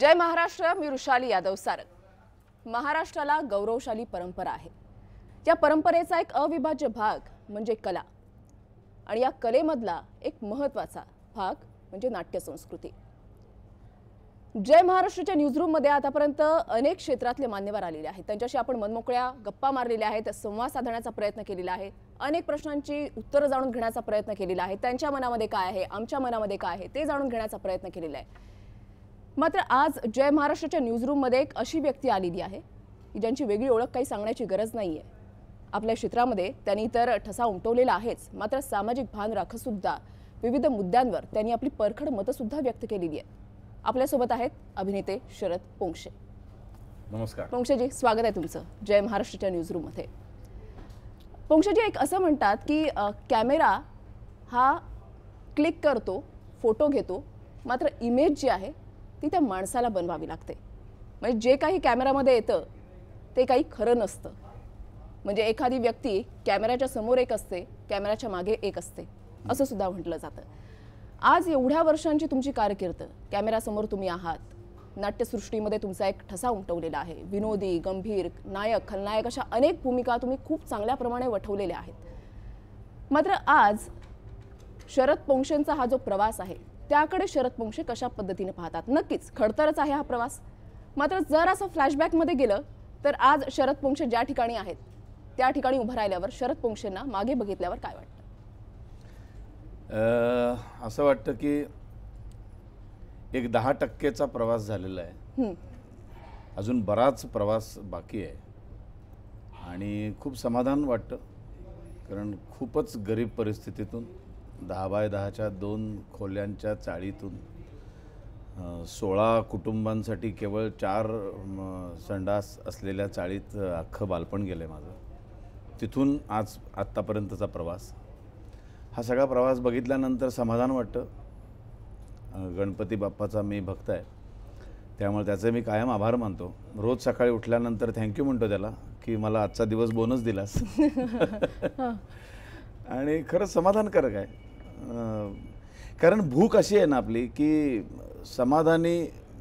जय महाराष्ट्र मी वृषाली यादव सारंग महाराष्ट्राला गौरवशाली परंपरा आहे या परंपरेचा एक अविभाज्य भाग म्हणजे कला आणि या कलेमधला एक महत्वाचा भाग म्हणजे नाट्यसंस्कृती जय महाराष्ट्राच्या न्यूजरूममध्ये आतापर्यंत अनेक क्षेत्रातले मान्यवर आलेले आहेत त्यांच्याशी आपण मनमोकळ्या गप्पा मारलेल्या आहेत संवाद साधण्याचा प्रयत्न केलेला आहे अनेक प्रश्नांची उत्तरं जाणून घेण्याचा प्रयत्न केलेला आहे त्यांच्या मनामध्ये काय आहे आमच्या मनामध्ये काय आहे ते जाणून घेण्याचा प्रयत्न केलेला आहे मात्र आज जय महाराष्ट्राच्या न्यूजरूममध्ये एक अशी व्यक्ती आलेली आहे की ज्यांची वेगळी ओळख काही सांगण्याची गरज नाही आहे आपल्या क्षेत्रामध्ये त्यांनी तर ठसा उमटवलेला आहेच मात्र सामाजिक भान राखतसुद्धा विविध मुद्द्यांवर त्यांनी आपली परखड मतंसुद्धा व्यक्त केलेली आहेत आपल्यासोबत आहेत अभिनेते शरद पोंक्षे नमस्कार पोंक्षेजी स्वागत आहे तुमचं जय महाराष्ट्राच्या न्यूजरूममध्ये पोंक्षेजी एक असं म्हणतात की कॅमेरा हा क्लिक करतो फोटो घेतो मात्र इमेज जी आहे ती त्या माणसाला बनवावी लागते म्हणजे जे काही कॅमेरामध्ये येतं ते काही खरं नसतं म्हणजे एखादी व्यक्ती कॅमेऱ्याच्या समोर एक असते कॅमेऱ्याच्या मागे एक असते असं सुद्धा म्हटलं जातं आज एवढ्या वर्षांची तुमची कारकीर्द कॅमेऱ्यासमोर तुम्ही आहात नाट्यसृष्टीमध्ये तुमचा एक ठसा उमटवलेला आहे विनोदी गंभीर नायक खलनायक अशा अनेक भूमिका तुम्ही खूप चांगल्याप्रमाणे वठवलेल्या आहेत मात्र आज शरद पोंक्षेंचा हा जो प्रवास आहे त्याकडे शरद पोंक्षे कशा पद्धतीने पाहतात नक्कीच खडतरच आहे हा प्रवास मात्र जर असं फ्लॅशबॅकमध्ये गेलं तर आज शरद पोंक्षे ज्या ठिकाणी आहेत त्या ठिकाणी उभं राहिल्यावर शरद पोंक्षेंना मागे बघितल्यावर काय वाटतं असं वाटतं की एक दहा टक्केचा प्रवास झालेला आहे अजून बराच प्रवास बाकी आहे आणि खूप समाधान वाटतं कारण खूपच गरीब परिस्थितीतून दहा बाय दहाच्या दोन खोल्यांच्या चाळीतून सोळा कुटुंबांसाठी केवळ चार संडास असलेल्या चाळीत अख्खं बालपण गेलं आहे माझं तिथून आज आत्तापर्यंतचा प्रवास हा सगळा प्रवास बघितल्यानंतर समाधान वाटतं गणपती बाप्पाचा मी भक्त आहे त्यामुळे त्याचे मी कायम आभार मानतो रोज सकाळी उठल्यानंतर थँक्यू म्हणतो त्याला की मला आजचा दिवस बोनस दिलास आणि खरंच समाधानकारक आहे कारण भूक अशी आहे ना आपली की समाधानी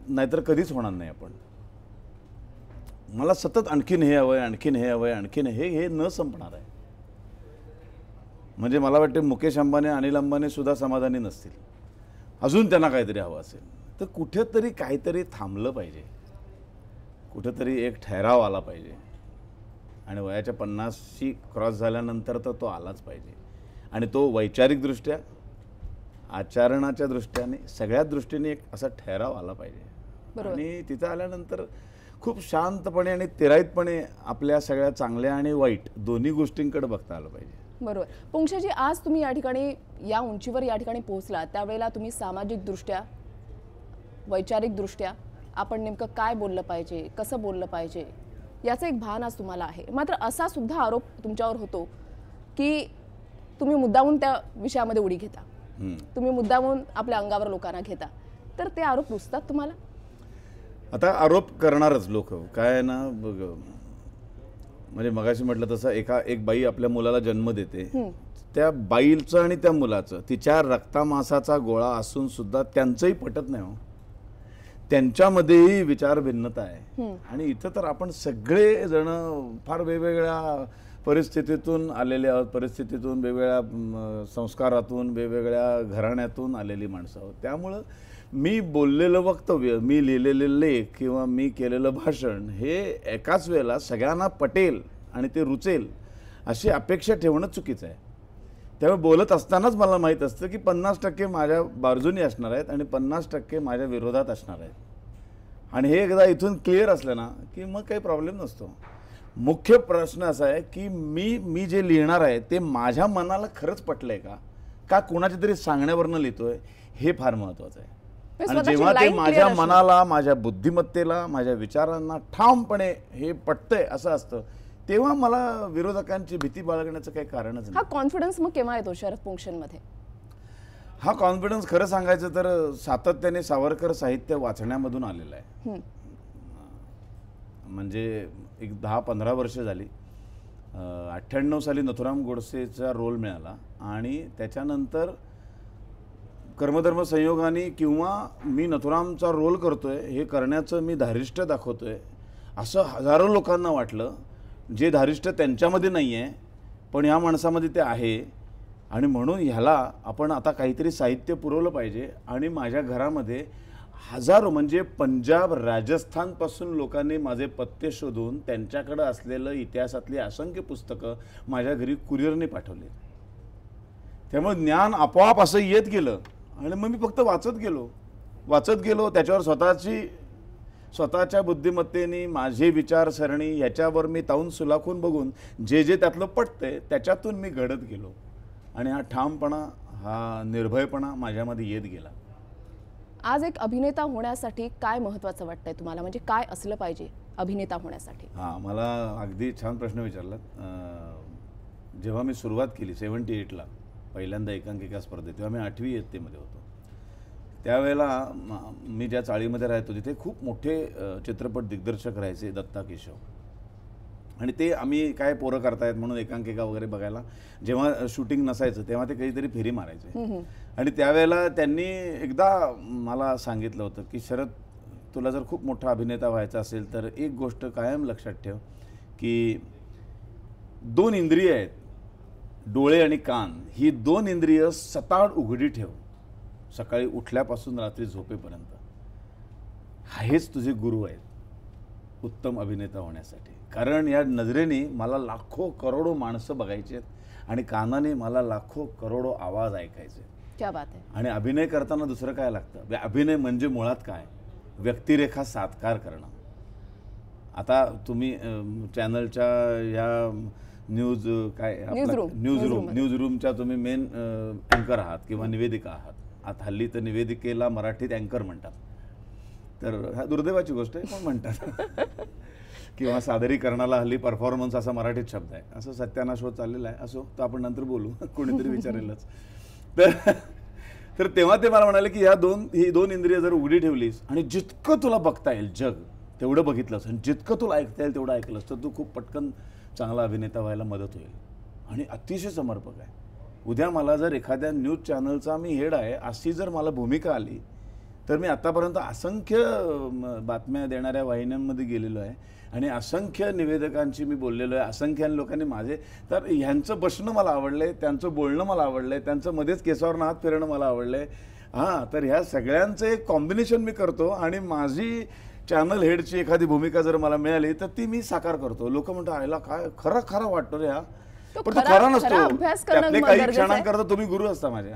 नाहीतर कधीच होणार नाही आपण मला सतत आणखीन हे हवं आणखीन हे हवं आणखीन हे हे न संपणार आहे म्हणजे मला वाटते मुकेश अंबानी अनिल अंबानी सुद्धा समाधानी नसतील अजून त्यांना काहीतरी हवं असेल तर कुठेतरी काहीतरी थांबलं पाहिजे कुठेतरी एक ठराव आला पाहिजे आणि वयाच्या पन्नासशी क्रॉस झाल्यानंतर तर तो आलाच पाहिजे आणि तो वैचारिकदृष्ट्या आचरणाच्या दृष्ट्याने सगळ्या दृष्टीने एक असा ठराव आला पाहिजे आणि तिथं आल्यानंतर खूप शांतपणे आणि तिराईतपणे आपल्या सगळ्या चांगल्या आणि वाईट दोन्ही गोष्टींकडे बघता आलं पाहिजे बरोबर पुंक्षाजी आज तुम्ही या ठिकाणी या उंचीवर या ठिकाणी पोहोचला त्यावेळेला तुम्ही सामाजिकदृष्ट्या वैचारिकदृष्ट्या आपण नेमकं काय बोललं पाहिजे कसं बोललं पाहिजे याचं एक भान आज तुम्हाला आहे मात्र असा सुद्धा आरोप तुमच्यावर होतो की तुम्ही मुद्दाहून त्या विषयामध्ये उडी घेता तुम्ही मुद्दामून आपल्या अंगावर लोकांना घेता तर ते आरोप पुसतात तुम्हाला आता आरोप करणारच लोक काय ना बघ म्हणजे मगाशी म्हटलं तसं एका एक बाई आपल्या मुलाला जन्म देते त्या बाईलचं आणि त्या मुलाचं तिच्या रक्तामासाचा गोळा असून सुद्धा त्यांचंही पटत नाही हो त्यांच्यामध्येही विचार भिन्नता आहे आणि इथं तर आपण सगळे जण फार वेगवेगळ्या परिस्थितीतून आलेले आहोत परिस्थितीतून वेगवेगळ्या संस्कारातून वेगवेगळ्या घराण्यातून आलेली माणसं आहोत त्यामुळं मी बोललेलं वक्तव्य मी लिहिलेले लेख किंवा मी केलेलं भाषण हे एकाच वेळेला सगळ्यांना पटेल आणि ते रुचेल अशी अपेक्षा ठेवणं चुकीचं आहे त्यामुळे बोलत असतानाच मला माहीत असतं की पन्नास टक्के माझ्या बाजूनी असणार आहेत आणि पन्नास टक्के माझ्या विरोधात असणार आहेत आणि हे एकदा इथून क्लिअर असलं ना की मग काही प्रॉब्लेम नसतो मुख्य प्रश्न असा आहे की मी मी जे लिहिणार आहे ते माझ्या मनाला खरंच पटलंय का का कोणाच्या तरी सांगण्यावरनं लिहितोय हे फार महत्वाचं आहे म्हणजे आणि जेव्हा ते माझ्या मनाला माझ्या बुद्धिमत्तेला माझ्या विचारांना ठामपणे हे पटतंय असं असतं तेव्हा मला विरोधकांची भीती बाळगण्याचं काही कारणच हा कॉन्फिडन्स मग केव्हा येतो शरद मध्ये हा कॉन्फिडन्स खरं सांगायचं तर सातत्याने सावरकर साहित्य वाचण्यामधून आलेला आहे म्हणजे एक दहा पंधरा वर्ष झाली अठ्ठ्याण्णव साली नथुराम गोडसेचा रोल मिळाला आणि त्याच्यानंतर कर्मधर्म संयोगाने किंवा मी नथुरामचा रोल करतो आहे हे करण्याचं मी धारिष्ट दाखवतो आहे असं हजारो लोकांना वाटलं जे धारिष्ट त्यांच्यामध्ये नाही आहे पण ह्या माणसामध्ये ते आहे आणि म्हणून ह्याला आपण आता काहीतरी साहित्य पुरवलं पाहिजे आणि माझ्या घरामध्ये हजारो म्हणजे पंजाब राजस्थानपासून लोकांनी माझे पत्ते शोधून त्यांच्याकडं असलेलं इतिहासातली असंख्य पुस्तकं माझ्या घरी कुरिअरने पाठवले त्यामुळे ज्ञान आपोआप असं येत गेलं आणि मग मी फक्त वाचत गेलो वाचत गेलो त्याच्यावर स्वतःची स्वतःच्या बुद्धिमत्तेने माझे विचारसरणी ह्याच्यावर मी ताऊन सुलाखून बघून जे जे त्यातलं पटतंय त्याच्यातून मी घडत गेलो आणि हा ठामपणा हा निर्भयपणा माझ्यामध्ये येत गेला आज एक अभिनेता होण्यासाठी काय महत्वाचं वाटतंय तुम्हाला म्हणजे काय असलं पाहिजे अभिनेता होण्यासाठी हां मला अगदी छान प्रश्न विचारला जेव्हा मी सुरुवात केली सेवन्टी एटला पहिल्यांदा एकांकिका स्पर्धेत तेव्हा मी आठवी इयत्तेमध्ये होतो त्यावेळेला मी ज्या चाळीमध्ये राहतो तिथे खूप मोठे चित्रपट दिग्दर्शक राहायचे दत्ता केशव आणि ते आम्ही काय पोरं करतायत म्हणून एकांकिका वगैरे बघायला जेव्हा शूटिंग नसायचं तेव्हा ते काहीतरी फेरी मारायचे आणि त्यावेळेला त्यांनी एकदा मला सांगितलं होतं की शरद तुला जर खूप मोठा अभिनेता व्हायचा असेल तर एक गोष्ट कायम लक्षात ठेव की दोन इंद्रिय आहेत डोळे आणि कान ही दोन इंद्रिय सताड उघडी ठेव सकाळी उठल्यापासून रात्री झोपेपर्यंत हेच तुझे गुरु आहेत उत्तम अभिनेता होण्यासाठी कारण या नजरेने मला लाखो करोडो माणसं बघायची आहेत आणि कानाने मला लाखो करोडो आवाज ऐकायचे आणि अभिनय करताना दुसरं काय लागतं अभिनय म्हणजे मुळात काय व्यक्तिरेखा सातकार करणं आता तुम्ही चॅनलच्या या न्यूज काय न्यूज रूम न्यूज रूमच्या तुम्ही मेन अँकर आहात किंवा हो. निवेदिका आहात आता हल्ली तर निवेदिकेला मराठीत अँकर म्हणतात तर ह्या दुर्दैवाची गोष्ट आहे पण म्हणतात किंवा सादरीकरणाला हल्ली परफॉर्मन्स असा मराठीत शब्द आहे असं सत्याना शोध चाललेला आहे असो तो आपण नंतर बोलू कोणीतरी विचारेलच तर तर तेव्हा ते मला म्हणाले की ह्या दोन ही दोन इंद्रिय जर उघडी ठेवलीस आणि जितकं तुला बघता येईल जग तेवढं बघितलंस आणि जितकं तुला ऐकता येईल तेवढं ऐकलंस तर तू खूप पटकन चांगला अभिनेता व्हायला मदत होईल आणि अतिशय समर्पक आहे उद्या मला जर एखाद्या न्यूज चॅनलचा मी हेड आहे अशी जर मला भूमिका आली तर मी आतापर्यंत असंख्य बातम्या देणाऱ्या वाहिन्यांमध्ये गेलेलो आहे आणि असंख्य निवेदकांची मी बोललेलो आहे असंख्य लोकांनी माझे तर ह्यांचं बसणं मला आवडलंय त्यांचं बोलणं मला आवडलंय त्यांचं मध्येच केसावर हात फिरणं मला आवडलंय हां तर ह्या सगळ्यांचं एक कॉम्बिनेशन मी करतो आणि माझी चॅनल हेडची एखादी भूमिका जर मला मिळाली तर ती मी साकार करतो लोक म्हणतात आयला काय खरं खरा वाटतो रे हा पण तो खरा नसतो काही क्षणांकरता तुम्ही गुरु असता माझ्या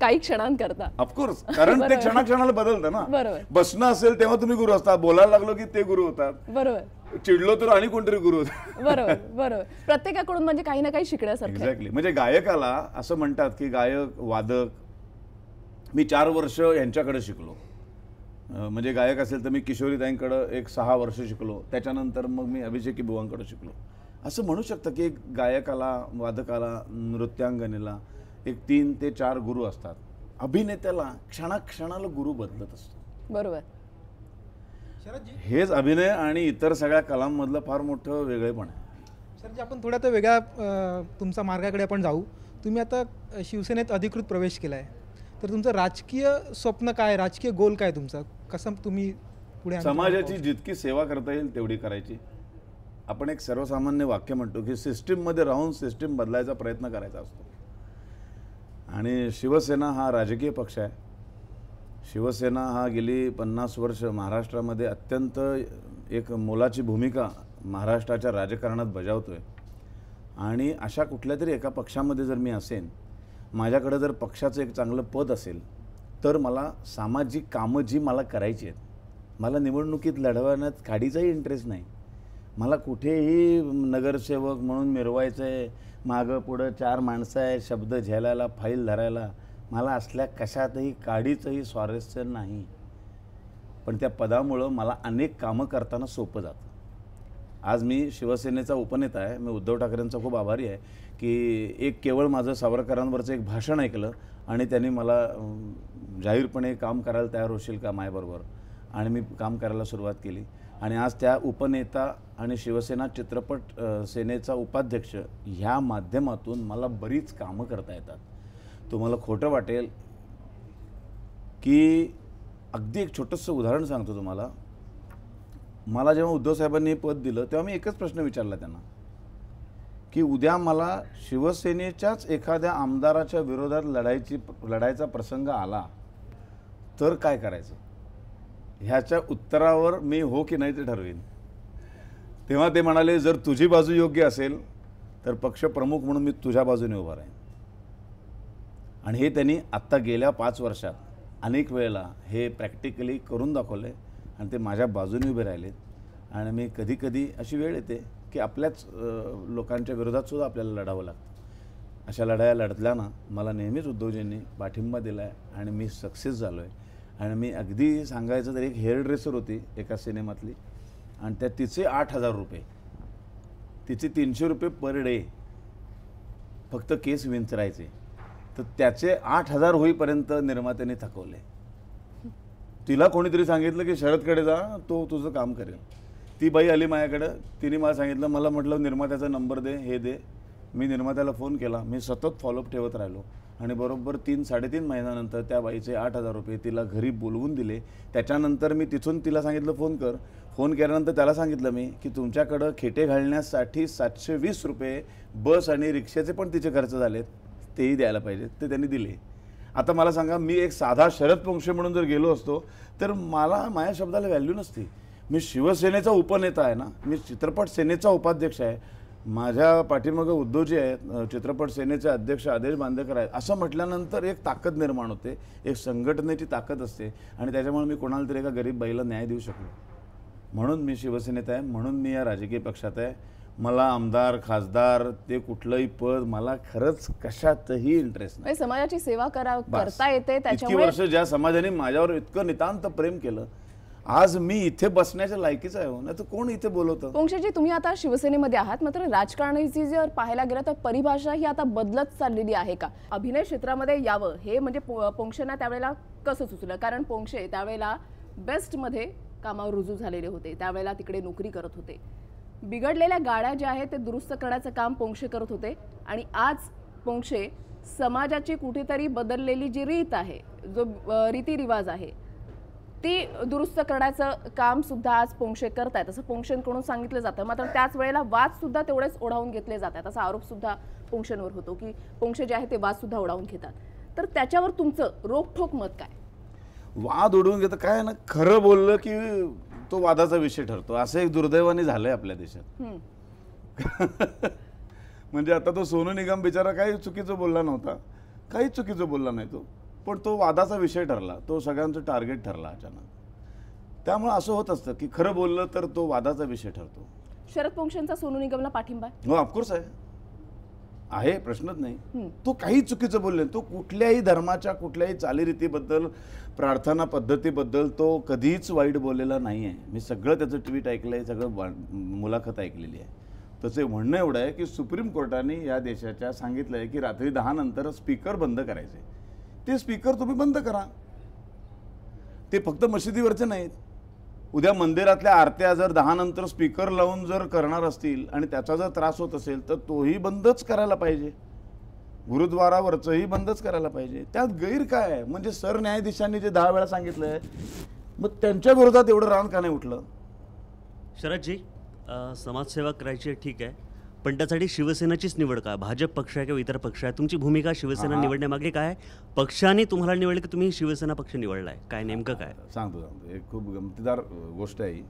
काही क्षणांकरता ऑफकोर्स कारण ते क्षणाक्षणाला बदलतं ना बरोबर बसणं असेल तेव्हा तुम्ही गुरु असता बोलायला लागलो की ते गुरु होतात बरोबर चिडलो तर आणि कोणतरी गुरु बरोबर बरोबर प्रत्येकाकडून म्हणजे काही ना काही शिकण्यासारखं एक्झॅक्टली म्हणजे गायकाला असं म्हणतात की गायक वादक मी चार वर्ष यांच्याकडे शिकलो म्हणजे गायक असेल तर मी किशोरी ताईंकडं एक सहा वर्ष शिकलो त्याच्यानंतर मग मी अभिषेकी बुवांकडे शिकलो असं म्हणू शकतं की गायकाला वादकाला नृत्यांगनेला एक तीन ते चार गुरु असतात अभिनेत्याला क्षणाक्षणाला गुरु बदलत असतो बरोबर हेच अभिनय आणि इतर सगळ्या कलांमधलं फार मोठं वेगळेपण आहे सर आपण थोड्या तर वेगळ्या तुमचा मार्गाकडे आपण जाऊ तुम्ही आता शिवसेनेत अधिकृत प्रवेश केला आहे तर तुमचं राजकीय स्वप्न काय राजकीय गोल काय तुमचा कसं तुम्ही पुढे समाजाची जितकी सेवा करता येईल तेवढी करायची आपण एक सर्वसामान्य वाक्य म्हणतो की सिस्टीममध्ये राहून सिस्टीम बदलायचा प्रयत्न करायचा असतो आणि शिवसेना हा राजकीय पक्ष आहे शिवसेना हा गेली पन्नास वर्ष महाराष्ट्रामध्ये अत्यंत एक मोलाची भूमिका महाराष्ट्राच्या राजकारणात बजावतो आहे आणि अशा कुठल्या तरी एका पक्षामध्ये जर मी असेन माझ्याकडे जर पक्षाचं एक चांगलं पद असेल तर मला सामाजिक कामं जी मला करायची आहेत मला निवडणुकीत लढवण्यात काढीचाही इंटरेस्ट नाही मला कुठेही नगरसेवक म्हणून मिरवायचं आहे मागं पुढं चार माणसं आहे शब्द झेलायला फाईल धरायला मला असल्या कशातही काडीचंही स्वारस्य नाही पण त्या पदामुळं मला अनेक कामं करताना सोपं जातं आज मी शिवसेनेचा उपनेता आहे मी उद्धव ठाकरेंचा खूप आभारी आहे की एक केवळ माझं सावरकरांवरचं एक भाषण ऐकलं आणि त्यांनी मला जाहीरपणे काम करायला तयार होशील का मायबरोबर आणि मी काम करायला सुरुवात केली आणि आज त्या उपनेता आणि शिवसेना चित्रपट सेनेचा उपाध्यक्ष ह्या माध्यमातून मला बरीच कामं करता येतात तुम्हाला खोटं वाटेल की अगदी एक छोटंसं उदाहरण सांगतो तुम्हाला मला जेव्हा उद्धवसाहेबांनी पद दिलं तेव्हा मी एकच प्रश्न विचारला त्यांना की उद्या मला शिवसेनेच्याच एखाद्या आमदाराच्या विरोधात लढायची लढायचा प्रसंग आला तर काय करायचं ह्याच्या उत्तरावर मी हो की नाही ते ठरवेन तेव्हा ते म्हणाले जर तुझी बाजू योग्य असेल तर पक्षप्रमुख म्हणून मी तुझ्या बाजूने उभा राहीन आणि हे त्यांनी आत्ता गेल्या पाच वर्षात अनेक वेळेला हे प्रॅक्टिकली करून दाखवलं आहे आणि ते माझ्या बाजूने उभे राहिलेत आणि मी कधीकधी अशी वेळ येते की आपल्याच लोकांच्या विरोधातसुद्धा आपल्याला लढावं लागतं अशा लढाया लढतल्यानं मला नेहमीच उद्धवजींनी पाठिंबा दिला आहे आणि मी सक्सेस झालो आहे आणि मी अगदी सांगायचं तर एक हेअर ड्रेसर होती एका सिनेमातली आणि त्या तिचे आठ हजार रुपये तिचे तीनशे रुपये पर डे फक्त केस विंचरायचे तर त्याचे आठ हजार होईपर्यंत निर्मात्याने थकवले तिला कोणीतरी सांगितलं की शरदकडे जा तो तुझं काम करेल ती बाई आली माझ्याकडं तिने मला सांगितलं मला म्हटलं निर्मात्याचा नंबर दे हे दे मी निर्मात्याला फोन केला मी सतत फॉलोअप ठेवत राहिलो आणि बरोबर तीन साडेतीन महिन्यानंतर त्या बाईचे आठ हजार रुपये तिला घरी बोलवून दिले त्याच्यानंतर मी तिथून तिला सांगितलं फोन कर फोन केल्यानंतर त्याला सांगितलं मी की तुमच्याकडं खेटे घालण्यासाठी सातशे वीस रुपये बस आणि रिक्षाचे पण तिचे खर्च झालेत तेही द्यायला पाहिजेत ते त्यांनी दिले आता मला सांगा मी एक साधा शरद पंक्षे म्हणून जर गेलो असतो तर मला माझ्या शब्दाला व्हॅल्यू नसती मी शिवसेनेचा उपनेता आहे ना मी चित्रपट सेनेचा उपाध्यक्ष आहे माझ्या पाठीमागं उद्धवजी आहेत चित्रपट सेनेचे अध्यक्ष आदेश बांदेकर आहेत असं म्हटल्यानंतर एक ताकद निर्माण होते एक संघटनेची ताकद असते आणि त्याच्यामुळे मी कोणाला तरी एका गरीब बाईला न्याय देऊ शकलो म्हणून मी शिवसेनेत आहे म्हणून मी या राजकीय पक्षात आहे मला आमदार खासदार ते कुठलंही पद मला खरंच कशातही इंटरेस्ट नाही म्हणजे समाजाची सेवा करा करता येते त्याच्यामुळे वर्ष ज्या समाजाने माझ्यावर इतकं नितांत प्रेम केलं आज मी इथे बसण्याच्या लायकीच आहे हो. ना तर कोण इथे बोलवतं वंशाजी तुम्ही आता शिवसेनेमध्ये आहात मात्र राजकारणाची जर पाहायला गेलं तर परिभाषा ही आता बदलत चाललेली आहे का अभिनय क्षेत्रामध्ये यावं हे म्हणजे पोंक्षेना त्यावेळेला कसं सुचलं कारण पोंक्षे त्यावेळेला बेस्टमध्ये कामावर रुजू झालेले होते त्यावेळेला तिकडे नोकरी करत होते बिघडलेल्या गाड्या ज्या आहेत ते दुरुस्त करण्याचं काम पोंक्षे करत होते आणि आज पोंक्षे समाजाची कुठेतरी बदललेली जी रीत आहे जो रीतिरिवाज आहे ती दुरुस्त करण्याचं काम सुद्धा आज पोंक्षे करत आहेत असं पोंक्षेंकडून सांगितलं जातं मात्र त्याच वेळेला वाद सुद्धा तेवढेच ओढावून घेतले जात आहेत असा आरोप सुद्धा पोंक्षेंवर होतो की पोंक्षे जे आहे ते वाद सुद्धा ओढावून घेतात तर त्याच्यावर तुमचं रोखठोक मत काय वाद ओढून घेत काय ना खरं बोललं की तो वादाचा विषय ठरतो असं एक दुर्दैवाने झालंय आपल्या देशात म्हणजे आता तो सोनू निगम बिचारा काही चुकीचं बोलला नव्हता काही चुकीचं बोलला नाही तो पण तो वादाचा विषय ठरला तो सगळ्यांचं टार्गेट ठरला अचानक त्यामुळे असं होत असतं की खरं बोललं तर तो वादाचा विषय ठरतो शरद पोंक्षांचा सोनू निगमला पाठिंबा हो ऑफकोर्स आहे आहे प्रश्नच नाही तो काही चुकीचं बोलले तो कुठल्याही धर्माच्या कुठल्याही चालीरीतीबद्दल प्रार्थना पद्धतीबद्दल तो कधीच वाईट बोललेला नाही आहे मी सगळं त्याचं ट्विट ऐकलं आहे सगळं मुलाखत ऐकलेली आहे तसे म्हणणं एवढं आहे की सुप्रीम कोर्टाने या देशाच्या सांगितलं आहे की रात्री दहानंतर नंतर स्पीकर बंद करायचे ते स्पीकर तुम्ही बंद करा ते फक्त मशिदीवरचे नाहीत उद्या मंदिरातल्या आरत्या जर दहा नंतर स्पीकर लावून जर करणार असतील आणि त्याचा जर त्रास होत असेल तर तोही बंदच करायला पाहिजे गुरुद्वारावरचंही बंदच करायला पाहिजे त्यात गैर काय आहे म्हणजे सरन्यायाधीशांनी जे दहा वेळा सांगितलं आहे मग त्यांच्या विरोधात एवढं रान का नाही उठलं शरदजी समाजसेवा करायची ठीक आहे पण त्यासाठी शिवसेनेचीच निवड का भाजप पक्ष आहे किंवा इतर पक्ष आहे तुमची भूमिका शिवसेना निवडण्यामागे काय पक्षाने तुम्हाला निवडलं की तुम्ही शिवसेना पक्ष निवडला आहे काय नेमकं काय सांगतो सांगतो एक खूप गमतीदार गोष्ट आहे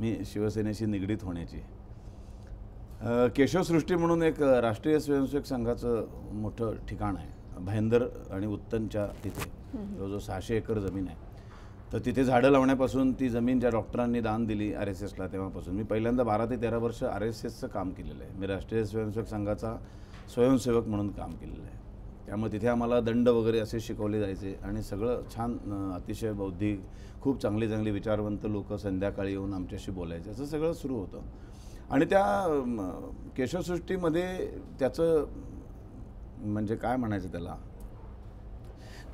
मी शिवसेनेशी निगडीत होण्याची केशवसृष्टी म्हणून एक राष्ट्रीय स्वयंसेवक संघाचं मोठं ठिकाण आहे भयंदर आणि उत्तनच्या तिथे जवळजवळ सहाशे एकर जमीन आहे तर तिथे झाडं लावण्यापासून ती जमीन ज्या डॉक्टरांनी दान दिली आर एस एसला तेव्हापासून मी पहिल्यांदा बारा ते तेरा वर्ष आर एस एसचं काम केलेलं आहे मी राष्ट्रीय स्वयंसेवक संघाचा स्वयंसेवक म्हणून काम केलेलं आहे त्यामुळे तिथे आम्हाला दंड वगैरे असे शिकवले जायचे आणि सगळं छान अतिशय बौद्धिक खूप चांगले चांगले विचारवंत लोक संध्याकाळी येऊन आमच्याशी बोलायचे असं सगळं सुरू होतं आणि त्या केशवसृष्टीमध्ये त्याचं म्हणजे काय म्हणायचं त्याला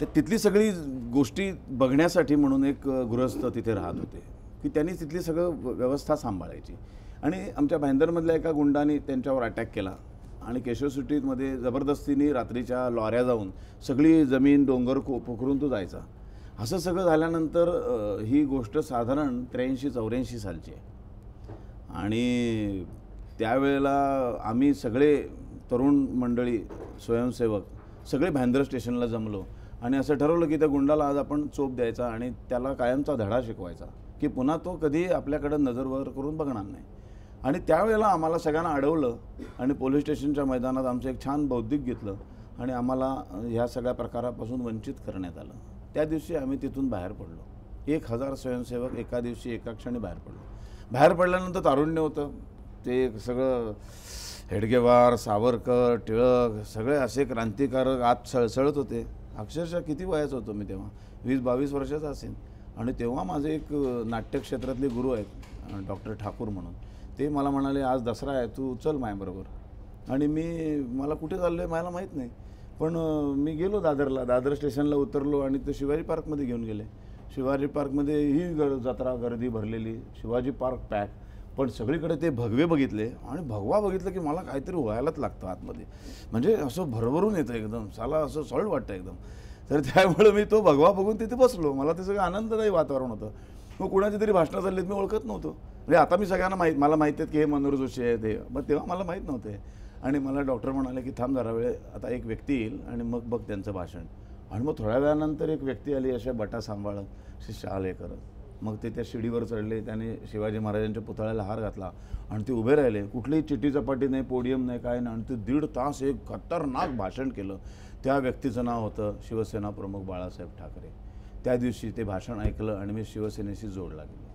तर तिथली सगळी गोष्टी बघण्यासाठी म्हणून एक गृहस्थ तिथे राहत होते की त्यांनी तिथली सगळं व्यवस्था सांभाळायची आणि आमच्या भाईंदरमधल्या एका गुंडाने त्यांच्यावर अटॅक केला आणि केशवसुट्टीमध्ये जबरदस्तीने रात्रीच्या लॉऱ्या जाऊन सगळी जमीन डोंगर खो पोखरून तो जायचा असं सगळं झाल्यानंतर ही गोष्ट साधारण त्र्याऐंशी चौऱ्याऐंशी सालची आहे आणि त्यावेळेला आम्ही सगळे तरुण मंडळी स्वयंसेवक सगळे भाईंदर स्टेशनला जमलो आणि असं ठरवलं की त्या गुंडाला आज आपण चोप द्यायचा आणि त्याला कायमचा धडा शिकवायचा की पुन्हा तो कधी आपल्याकडं नजरवर करून बघणार नाही आणि त्यावेळेला आम्हाला सगळ्यांना अडवलं आणि पोलीस स्टेशनच्या मैदानात आमचं एक छान बौद्धिक घेतलं आणि आम्हाला ह्या सगळ्या प्रकारापासून वंचित करण्यात आलं त्या दिवशी आम्ही तिथून बाहेर पडलो एक हजार स्वयंसेवक एका दिवशी एका क्षणी बाहेर पडलो बाहेर पडल्यानंतर तारुण्य होतं ते सगळं हेडगेवार सावरकर टिळक सगळे असे क्रांतिकारक आत सळसळत होते अक्षरशः किती वयाचा होतो मी तेव्हा वीस बावीस वर्षाचा असेल आणि तेव्हा माझे एक नाट्यक्षेत्रातले गुरु आहेत डॉक्टर ठाकूर म्हणून ते मला म्हणाले आज दसरा आहे तू चल मायाबरोबर आणि मी मला कुठे चाललो आहे मला माहीत नाही पण मी गेलो दादरला दादर स्टेशनला उतरलो आणि ते शिवाजी पार्कमध्ये घेऊन गेले शिवाजी पार्कमध्ये ही गर जत्रा गर्दी भरलेली शिवाजी पार्क पॅक पण सगळीकडे ते भगवे बघितले आणि भगवा बघितलं की मला काहीतरी व्हायलाच लागतं आतमध्ये म्हणजे असं भरभरून येतं एकदम साला असं सॉल्ट वाटतं एकदम तर त्यामुळे मी तो भगवा बघून तिथे बसलो मला ते सगळं आनंददायी वातावरण होतं मग कुणाची तरी भाषणं चाललीत मी ओळखत नव्हतो म्हणजे आता मी सगळ्यांना माहीत मला माहिती आहेत की हे मनोहर जोशी आहे ते मग तेव्हा मला माहीत नव्हते आणि मला डॉक्टर म्हणाले की थांब जरा वेळ आता एक व्यक्ती येईल आणि मग बघ त्यांचं भाषण आणि मग थोड्या वेळानंतर एक व्यक्ती आली अशा बटा सांभाळत अशी शाल हे करत मग ते त्या शिडीवर चढले त्याने शिवाजी महाराजांच्या पुतळ्याला हार घातला आणि ते उभे राहिले कुठलीही चिटी चपाटी नाही पोडियम नाही काय नाही आणि ते दीड तास एक खतरनाक भाषण केलं त्या व्यक्तीचं नाव होतं शिवसेना प्रमुख बाळासाहेब ठाकरे त्या दिवशी ते भाषण ऐकलं आणि मी शिवसेनेशी जोडला गेलो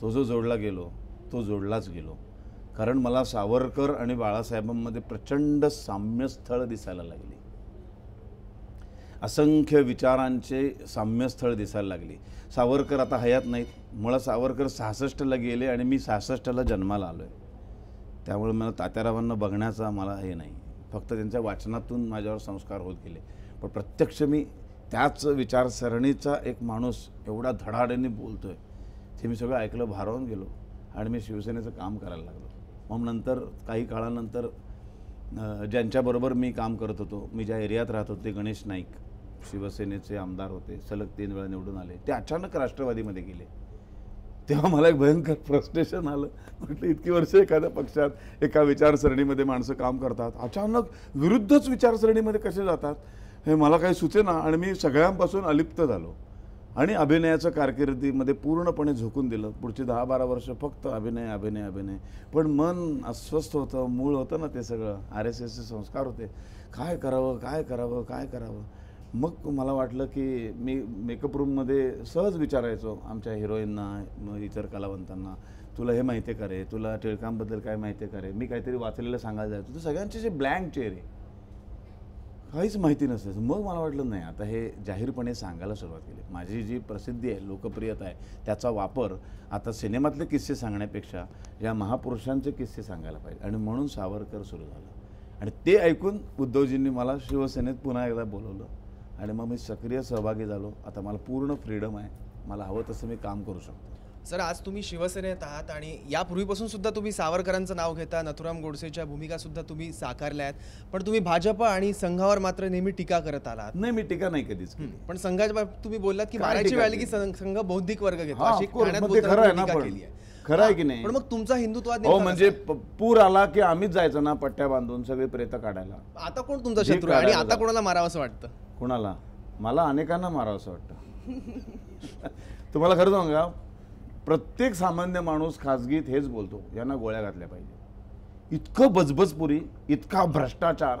तो जो जोडला गेलो तो जोडलाच गेलो कारण मला सावरकर आणि बाळासाहेबांमध्ये प्रचंड साम्यस्थळ दिसायला लागली असंख्य विचारांचे साम्यस्थळ दिसायला लागले सावरकर आता हयात नाहीत मुळात सावरकर सहासष्टला गेले आणि मी सहासष्टला जन्माला आलो आहे त्यामुळे मला तात्यारावांना बघण्याचा मला हे नाही फक्त त्यांच्या वाचनातून माझ्यावर संस्कार होत गेले पण प्रत्यक्ष मी त्याच विचारसरणीचा एक माणूस एवढा धडाडीने बोलतो आहे ते मी सगळं ऐकलं भारावून गेलो आणि मी शिवसेनेचं काम करायला लागलो मग नंतर काही काळानंतर ज्यांच्याबरोबर मी काम करत होतो मी ज्या एरियात राहत होतो ते गणेश नाईक शिवसेनेचे आमदार होते सलग तीन वेळा निवडून आले ते अचानक राष्ट्रवादीमध्ये गेले तेव्हा मला एक भयंकर फ्रस्ट्रेशन आलं म्हटलं इतकी वर्ष एखाद्या पक्षात एका विचारसरणीमध्ये माणसं काम करतात अचानक विरुद्धच विचारसरणीमध्ये कसे जातात हे मला काही सुचेना आणि मी सगळ्यांपासून अलिप्त झालो आणि अभिनयाचं कारकिर्दीमध्ये पूर्णपणे झोकून दिलं पुढचे दहा बारा वर्ष फक्त अभिनय अभिनय अभिनय पण मन अस्वस्थ होतं मूळ होतं ना ते सगळं आर एस एसचे संस्कार होते काय करावं काय करावं काय करावं मग मला वाटलं की मी मेकअप रूममध्ये सहज विचारायचो आमच्या हिरोईनना इतर कलावंतांना तुला हे माहिती का तुला टिळकांबद्दल काय माहिती का मी काहीतरी वाचलेलं सांगायला जायचं तर सगळ्यांचे जे ब्लँक चेहरे काहीच माहिती नसायचं मग मला वाटलं नाही आता हे जाहीरपणे सांगायला सुरुवात केली माझी जी प्रसिद्धी आहे लोकप्रियता आहे त्याचा वापर आता सिनेमातले किस्से सांगण्यापेक्षा या महापुरुषांचे किस्से सांगायला पाहिजे आणि म्हणून सावरकर सुरू झालं आणि ते ऐकून उद्धवजींनी मला शिवसेनेत पुन्हा एकदा बोलवलं आणि मग मी सक्रिय सहभागी झालो आता मला पूर्ण फ्रीडम आहे मला हवं तसं मी काम करू शकतो सर आज तुम्ही शिवसेनेत आहात आणि यापूर्वीपासून सुद्धा तुम्ही सावरकरांचं नाव घेता नथुराम गोडसेच्या भूमिका सुद्धा तुम्ही साकारल्या आहेत पण तुम्ही भाजप आणि संघावर मात्र नेहमी टीका करत आलात नाही मी टीका नाही कधीच पण संघाच्या तुम्ही बोललात की मारायची व्हायला की संघ बौद्धिक वर्ग घेतो अशी खरं आहे की नाही पण मग तुमचा हिंदुत्वाद हो, म्हणजे पूर आला की आम्हीच जायचं ना पट्ट्या बांधून सगळे प्रेत काढायला आता कोण तुमचा शत्रू आणि आता कोणाला मारावं असं वाटतं कुणाला मला अनेकांना मारावं असं वाटतं तुम्हाला खरं सांगा प्रत्येक सामान्य माणूस खाजगीत हेच बोलतो यांना गोळ्या घातल्या पाहिजे इतकं बजबजपुरी इतका भ्रष्टाचार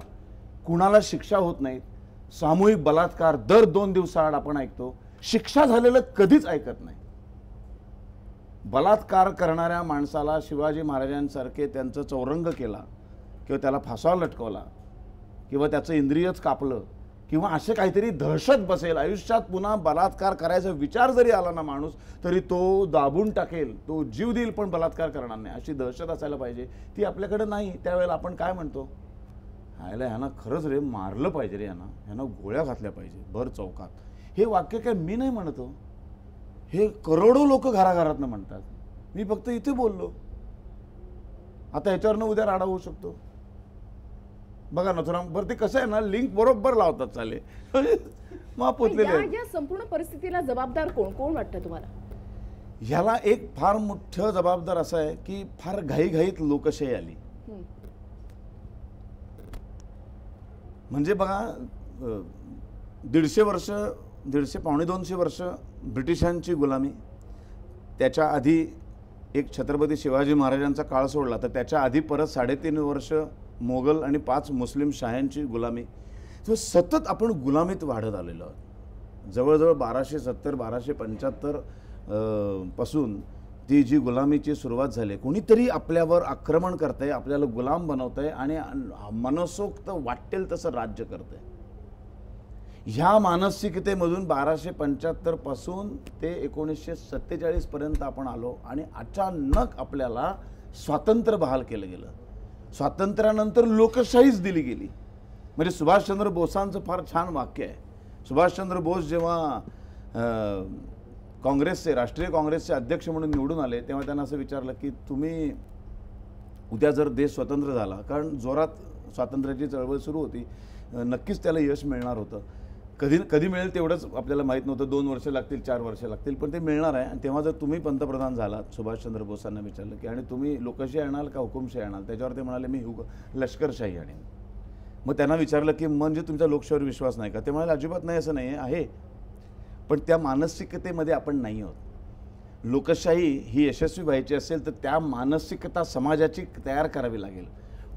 कुणाला शिक्षा होत नाहीत सामूहिक बलात्कार दर दोन दिवसाआड आपण ऐकतो शिक्षा झालेलं कधीच ऐकत नाही बलात्कार करणाऱ्या माणसाला शिवाजी महाराजांसारखे त्यांचं चौरंग केला किंवा त्याला फासावर लटकवला किंवा त्याचं इंद्रियच कापलं किंवा असे काहीतरी दहशत बसेल आयुष्यात पुन्हा बलात्कार करायचा विचार जरी आला ना माणूस तरी तो दाबून टाकेल तो जीव देईल पण बलात्कार करणार नाही अशी दहशत असायला पाहिजे ती आपल्याकडे नाही त्यावेळेला आपण काय म्हणतो ह्याला ह्यानं खरंच रे मारलं पाहिजे रे यांना ह्यानं गोळ्या घातल्या पाहिजे भर चौकात हे वाक्य काय मी नाही म्हणतो हे करोडो लोक घराघरातनं म्हणतात मी फक्त इथे बोललो आता ह्याच्यावरनं उद्या राडा होऊ शकतो बघा नथुराम बरं ते कसं आहे ना लिंक बरोबर लावतात चाले मग या संपूर्ण परिस्थितीला जबाबदार कोण कोण वाटतं तुम्हाला ह्याला एक फार मोठं जबाबदार असं आहे की फार घाईघाईत लोकशाही आली म्हणजे बघा दीडशे वर्ष दीडशे पावणे दोनशे वर्ष ब्रिटिशांची गुलामी त्याच्या आधी एक छत्रपती शिवाजी महाराजांचा काळ सोडला तर त्याच्या आधी परत साडेतीन वर्ष मोगल आणि पाच मुस्लिम शाह्यांची गुलामी तर सतत आपण गुलामीत वाढत आलेलो आहोत जवळजवळ बाराशे सत्तर बाराशे पंच्याहत्तर पासून ती जी गुलामीची सुरुवात झाली कोणीतरी आपल्यावर आक्रमण करत आहे आपल्याला गुलाम बनवत आहे आणि मनसोक्त वाटेल तसं राज्य करत आहे ह्या मानसिकतेमधून बाराशे पासून ते एकोणीसशे सत्तेचाळीसपर्यंत आपण आलो आणि अचानक आपल्याला स्वातंत्र्य बहाल केलं गेलं स्वातंत्र्यानंतर लोकशाहीच दिली गेली म्हणजे सुभाषचंद्र बोसांचं फार छान वाक्य आहे सुभाषचंद्र बोस जेव्हा काँग्रेसचे राष्ट्रीय काँग्रेसचे अध्यक्ष म्हणून निवडून आले तेव्हा त्यांना असं विचारलं की तुम्ही उद्या जर देश स्वतंत्र झाला कारण जोरात स्वातंत्र्याची चळवळ सुरू होती नक्कीच त्याला यश मिळणार होतं कधी कधी मिळेल तेवढंच आपल्याला माहीत नव्हतं दोन वर्ष लागतील चार वर्ष लागतील पण ते मिळणार आहे आणि तेव्हा जर तुम्ही पंतप्रधान झालात सुभाषचंद्र बोसांना विचारलं की आणि तुम्ही लोकशाही आणाल का हुकुमशाही आणाल त्याच्यावर ते म्हणाले मी हुक लष्करशाही आणेन मग त्यांना विचारलं की म्हणजे तुमच्या लोकशाहीवर विश्वास नाही का ते म्हणाले अजिबात नाही असं नाही आहे पण त्या मानसिकतेमध्ये आपण नाही आहोत लोकशाही ही यशस्वी व्हायची असेल तर त्या मानसिकता समाजाची तयार करावी लागेल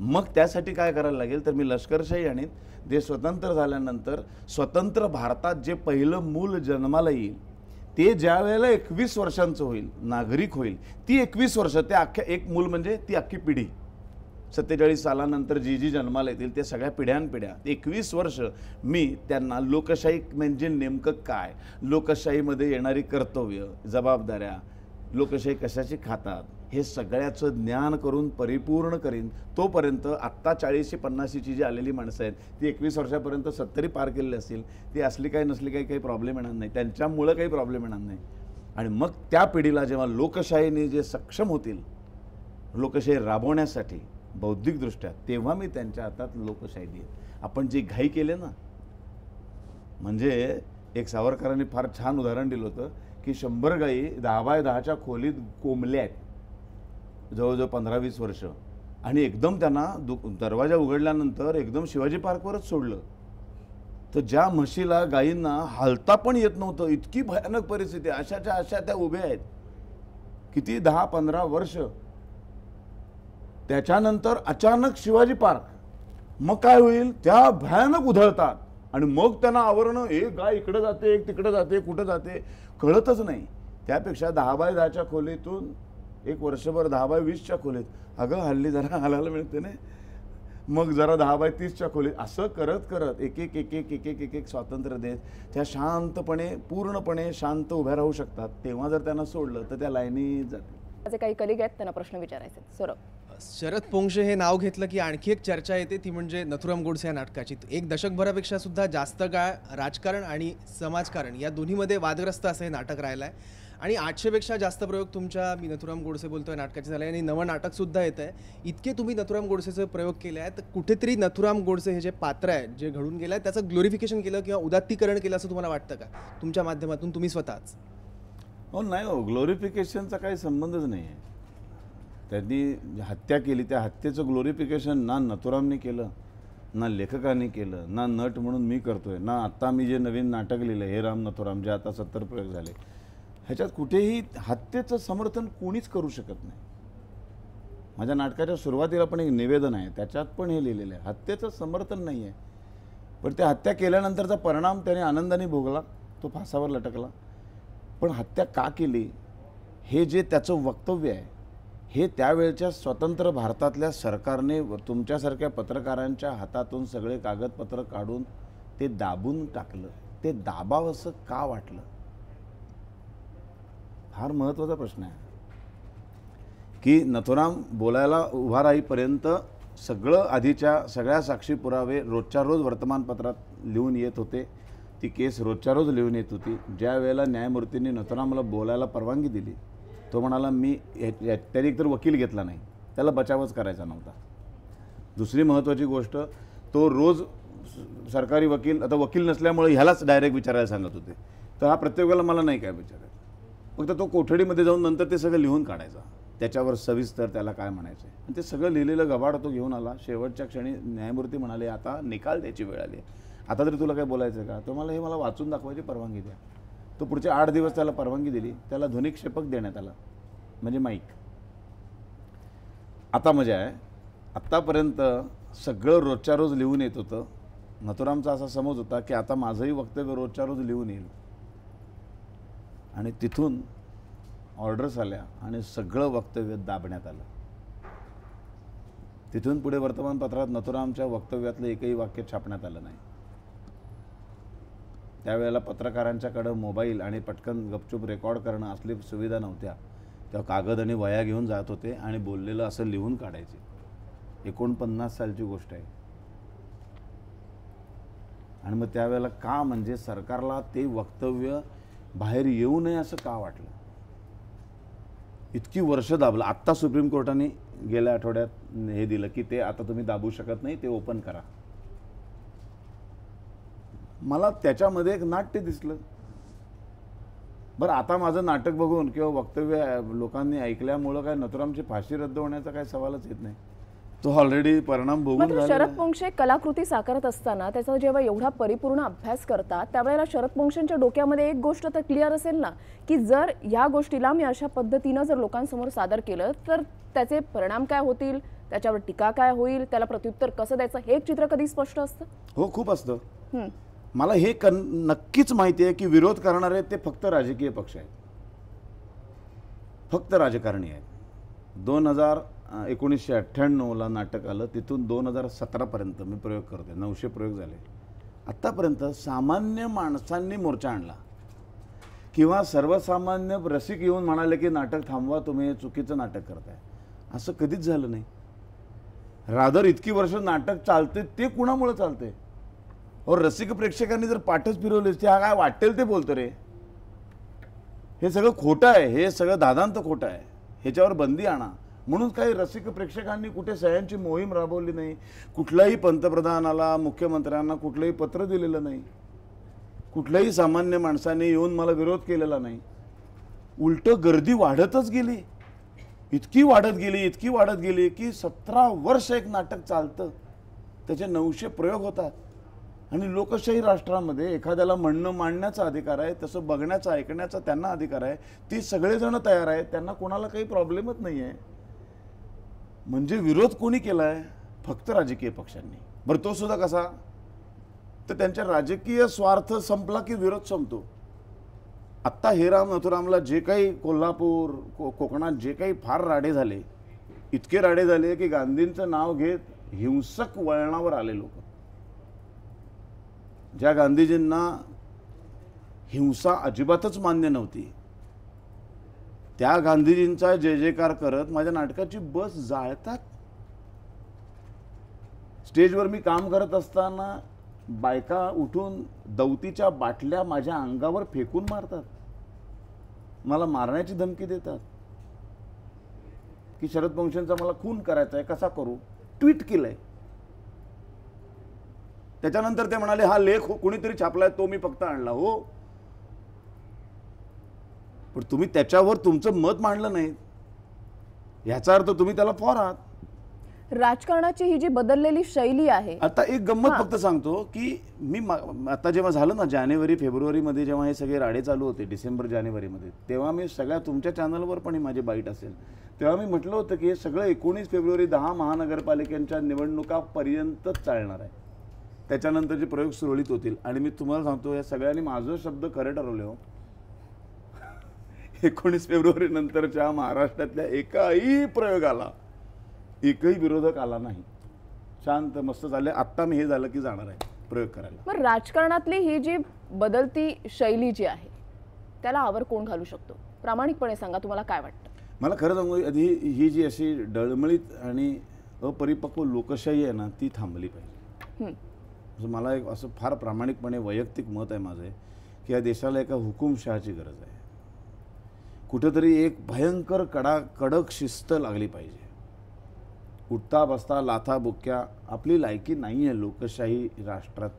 मग त्यासाठी काय करायला लागेल तर मी लष्करशाही आणीन जे स्वतंत्र झाल्यानंतर स्वतंत्र भारतात जे पहिलं मूल जन्माला येईल ते ज्या वेळेला एकवीस वर्षांचं होईल नागरिक होईल ती एकवीस वर्ष ते अख्ख्या एक मूल म्हणजे ती अख्खी पिढी सत्तेचाळीस सालानंतर जी जी जन्माला येतील त्या सगळ्या पिढ्यानपिढ्या एकवीस वर्ष मी त्यांना लोकशाही म्हणजे नेमकं काय लोकशाहीमध्ये येणारी कर्तव्य जबाबदाऱ्या लोकशाही कशाची खातात हे सगळ्याचं ज्ञान करून परिपूर्ण करीन तोपर्यंत आत्ता चाळीसशे पन्नासीची जी आलेली माणसं आहेत ती एकवीस वर्षापर्यंत सत्तरी पार केलेली असतील ती असली काही नसली काही काही प्रॉब्लेम येणार नाही त्यांच्यामुळं काही प्रॉब्लेम येणार नाही आणि मग त्या पिढीला जेव्हा लोकशाहीने जे सक्षम होतील लोकशाही राबवण्यासाठी बौद्धिकदृष्ट्या तेव्हा मी त्यांच्या हातात लोकशाही देईन आपण जी घाई केले ना म्हणजे एक सावरकरांनी फार छान उदाहरण दिलं होतं की शंभर गाई दहा बाय दहाच्या खोलीत कोंबल्या आहेत जवळजवळ पंधरा वीस वर्ष आणि एकदम त्यांना दु दरवाजा उघडल्यानंतर एकदम शिवाजी पार्कवरच सोडलं तर ज्या म्हशीला गायींना हालता पण येत नव्हतं इतकी भयानक परिस्थिती अशाच्या अशा त्या उभ्या आहेत किती दहा पंधरा वर्ष त्याच्यानंतर अचानक शिवाजी पार्क मग काय होईल त्या भयानक उधळतात आणि मग त्यांना आवरणं एक गाय इकडे जाते एक तिकडे जाते कुठं जाते कळतच नाही त्यापेक्षा दहा बाय दहाच्या खोलीतून एक वर्षभर दहा बाय वीसच्या खोलीत अगं हल्ली जरा हालायला मिळते ना मग जरा दहा बाय तीसच्या खोलीत असं करत करत एक एक एक एक एक एक एक एक स्वातंत्र्य देत त्या शांतपणे पूर्णपणे शांत उभ्या राहू शकतात तेव्हा जर त्यांना सोडलं तर त्या लाईनी जाते माझे काही कलिग आहेत त्यांना प्रश्न विचारायचे सौरभ शरद पोंगशे हे नाव घेतलं की आणखी एक चर्चा येते ती म्हणजे नथुराम गोडसे या नाटकाची एक दशकभरापेक्षा सुद्धा जास्त काळ राजकारण आणि समाजकारण या दोन्हीमध्ये वादग्रस्त असं हे नाटक राहिलं आहे आणि आठशेपेक्षा जास्त प्रयोग तुमच्या मी नथुराम गोडसे बोलतोय नाटकाचे झाले आणि नवं नाटकसुद्धा येत आहे इतके तुम्ही नथुराम गोडसेचे प्रयोग केले आहेत कुठेतरी नथुराम गोडसे हे जे पात्र आहे जे घडून गेलं आहे त्याचं ग्लोरिफिकेशन केलं किंवा उदात्तीकरण केलं असं तुम्हाला वाटतं का तुमच्या माध्यमातून तुम्ही स्वतःच हो नाही हो ग्लोरिफिकेशनचा काही संबंधच नाही आहे त्यांनी हत्या केली त्या हत्येचं ग्लोरिफिकेशन ना नथुरामने केलं ना लेखकाने केलं ना नट म्हणून मी करतोय ना आत्ता मी जे नवीन नाटक लिहिलं हे राम नथुराम जे आता सत्तर प्रयोग झाले ह्याच्यात कुठेही हत्येचं समर्थन कोणीच करू शकत नाही माझ्या नाटकाच्या सुरुवातीला पण एक निवेदन आहे त्याच्यात पण हे लिहिलेलं आहे हत्येचं समर्थन नाही आहे पण त्या हत्या केल्यानंतरचा परिणाम त्याने आनंदाने भोगला तो फासावर लटकला पण हत्या का केली हे जे त्याचं वक्तव्य आहे हे त्यावेळच्या स्वतंत्र भारतातल्या सरकारने तुमच्यासारख्या पत्रकारांच्या हातातून सगळे कागदपत्र काढून ते दाबून टाकलं ते दाबावंसं का वाटलं फार महत्त्वाचा प्रश्न आहे की नथुराम बोलायला उभा राहीपर्यंत सगळं आधीच्या सगळ्या साक्षी पुरावे रोजच्या रोज वर्तमानपत्रात लिहून येत होते ती केस रोजच्या रोज लिहून येत होती ज्या वेळेला न्यायमूर्तींनी नथुरामला बोलायला परवानगी दिली तो म्हणाला मी त्याने एकतर वकील घेतला नाही त्याला बचावच करायचा नव्हता दुसरी महत्त्वाची गोष्ट तो रोज सरकारी वकील आता वकील नसल्यामुळे ह्यालाच डायरेक्ट विचारायला सांगत होते तर हा प्रत्येक वेळेला मला नाही काय विचारायचं फक्त तो कोठडीमध्ये जाऊन नंतर ते सगळं लिहून काढायचा त्याच्यावर सविस्तर त्याला काय म्हणायचं आणि ते सगळं लिहिलेलं गबाड तो घेऊन आला शेवटच्या क्षणी न्यायमूर्ती म्हणाले आता निकाल द्यायची वेळ आली आता तरी तुला काय बोलायचं का तुम्हाला मला हे मला वाचून दाखवायची परवानगी द्या तो पुढचे आठ दिवस त्याला परवानगी दिली त्याला ध्वनिक्षेपक देण्यात आला म्हणजे माईक आता मजा आहे आत्तापर्यंत सगळं रोजच्या रोज लिहून येत होतं नथुरामचा असा समज होता की आता माझंही वक्तव्य रोजच्या रोज लिहून येईल आणि तिथून ऑर्डर्स आल्या आणि सगळं वक्तव्य दाबण्यात आलं तिथून पुढे वर्तमानपत्रात नथुरामच्या वक्तव्यातलं एकही वाक्य छापण्यात आलं नाही त्यावेळेला पत्रकारांच्याकडं मोबाईल आणि पटकन गपचूप रेकॉर्ड करणं असली सुविधा नव्हत्या तेव्हा कागद आणि वया घेऊन जात होते आणि बोललेलं असं लिहून काढायचे एकोणपन्नास सालची गोष्ट आहे आणि मग त्यावेळेला का म्हणजे सरकारला ते वक्तव्य बाहेर येऊ नये असं का वाटलं इतकी वर्ष दाबलं आत्ता सुप्रीम कोर्टाने गेल्या आठवड्यात हे दिलं की ते आता तुम्ही दाबू शकत नाही ते ओपन करा मला त्याच्यामध्ये एक नाट्य दिसलं बरं आता माझं नाटक बघून किंवा वक्तव्य लोकांनी ऐकल्यामुळं काय नथुरामची फाशी रद्द होण्याचा काय सवालच येत नाही तो ऑलरेडी परिणाम भोगून शरद पोंक्षे कलाकृती साकारत असताना त्याचा जेव्हा एवढा परिपूर्ण अभ्यास करतात त्यावेळेला शरद पोंक्षेंच्या डोक्यामध्ये एक गोष्ट तर क्लिअर असेल ना की जर या गोष्टीला मी अशा पद्धतीनं जर लोकांसमोर सादर केलं तर त्याचे परिणाम काय होतील त्याच्यावर टीका काय होईल त्याला प्रत्युत्तर कसं द्यायचं हे चित्र कधी स्पष्ट असतं हो खूप असतं मला हे नक्कीच माहिती आहे की विरोध करणारे ते फक्त राजकीय पक्ष आहेत फक्त राजकारणी आहेत दोन हजार एकोणीसशे अठ्ठ्याण्णवला नाटक आलं तिथून दोन हजार सतरापर्यंत मी प्रयोग करते नऊशे प्रयोग झाले आत्तापर्यंत सामान्य माणसांनी मोर्चा आणला किंवा सर्वसामान्य रसिक येऊन म्हणाले की नाटक थांबवा तुम्ही चुकीचं नाटक करताय असं कधीच झालं नाही रादर इतकी वर्ष नाटक चालते ते कुणामुळे चालते और रसिक प्रेक्षकांनी जर पाठच फिरवले ते हा काय वाटेल ते बोलतो रे हे सगळं खोटं आहे हे सगळं दादांत खोटं आहे ह्याच्यावर बंदी आणा म्हणून काही रसिक प्रेक्षकांनी कुठे सह्यांची मोहीम राबवली नाही कुठल्याही पंतप्रधानाला मुख्यमंत्र्यांना कुठलंही पत्र दिलेलं नाही कुठल्याही सामान्य माणसाने येऊन मला विरोध केलेला नाही उलट गर्दी वाढतच गेली इतकी वाढत गेली इतकी वाढत गेली की सतरा वर्ष एक नाटक चालतं त्याचे नऊशे प्रयोग होतात आणि लोकशाही राष्ट्रामध्ये एखाद्याला म्हणणं मांडण्याचा अधिकार आहे तसं बघण्याचा ऐकण्याचा त्यांना अधिकार आहे ती सगळेजण तयार आहेत त्यांना कोणाला काही प्रॉब्लेमच नाही आहे म्हणजे विरोध कोणी केलाय फक्त राजकीय पक्षांनी बरं तो सुद्धा कसा तर त्यांच्या राजकीय स्वार्थ संपला की विरोध संपतो आत्ता राम नथुरामला जे काही कोल्हापूर को कोकणात जे काही फार राडे झाले इतके राडे झाले की गांधींचं नाव घेत हिंसक वळणावर आले लोक ज्या गांधीजींना हिंसा अजिबातच मान्य नव्हती त्या गांधीजींचा जय जयकार करत माझ्या नाटकाची बस जाळतात स्टेजवर मी काम करत असताना बायका उठून दौतीच्या बाटल्या माझ्या अंगावर फेकून मारतात मला मारण्याची धमकी देतात की शरद वंशांचा मला खून करायचा आहे कसा करू ट्विट केलंय त्याच्यानंतर ते म्हणाले हा लेख हो, कुणीतरी छापलाय तो मी फक्त आणला हो पण तुम्ही त्याच्यावर तुमचं मत मांडलं नाही ह्याचा अर्थ तुम्ही त्याला फॉर आहात राजकारणाची ही जी बदललेली शैली आहे आता एक गंमत फक्त सांगतो की मी आता जेव्हा झालं ना जानेवारी फेब्रुवारीमध्ये जेव्हा हे सगळे राडे चालू होते डिसेंबर जानेवारीमध्ये तेव्हा मी सगळ्या तुमच्या चॅनलवर पण माझी बाईट असेल तेव्हा मी म्हटलं होतं की हे सगळं एकोणीस फेब्रुवारी दहा महानगरपालिकांच्या निवडणुकापर्यंतच चालणार आहे त्याच्यानंतर जे प्रयोग सुरळीत होतील आणि मी तुम्हाला सांगतो या सगळ्यांनी माझं शब्द खरं ठरवले हो एकोणीस फेब्रुवारी नंतरच्या महाराष्ट्रातल्या एकाही प्रयोगाला एकही विरोधक आला नाही शांत मस्त झाले आत्ता मी हे झालं की जाणार आहे प्रयोग करायला पण राजकारणातली ही जी बदलती शैली जी आहे त्याला आवर कोण घालू शकतो प्रामाणिकपणे सांगा तुम्हाला काय वाटतं मला खरं सांगू आधी ही जी अशी डळमळीत आणि अपरिपक्व लोकशाही आहे ना ती थांबली पाहिजे मला एक असं फार प्रामाणिकपणे वैयक्तिक मत आहे माझं की या देशाला एका हुकुमशहाची गरज आहे कुठंतरी एक भयंकर कडा कडक शिस्त लागली पाहिजे उठता बसता लाथा बुक्क्या आपली लायकी नाही आहे लोकशाही राष्ट्रात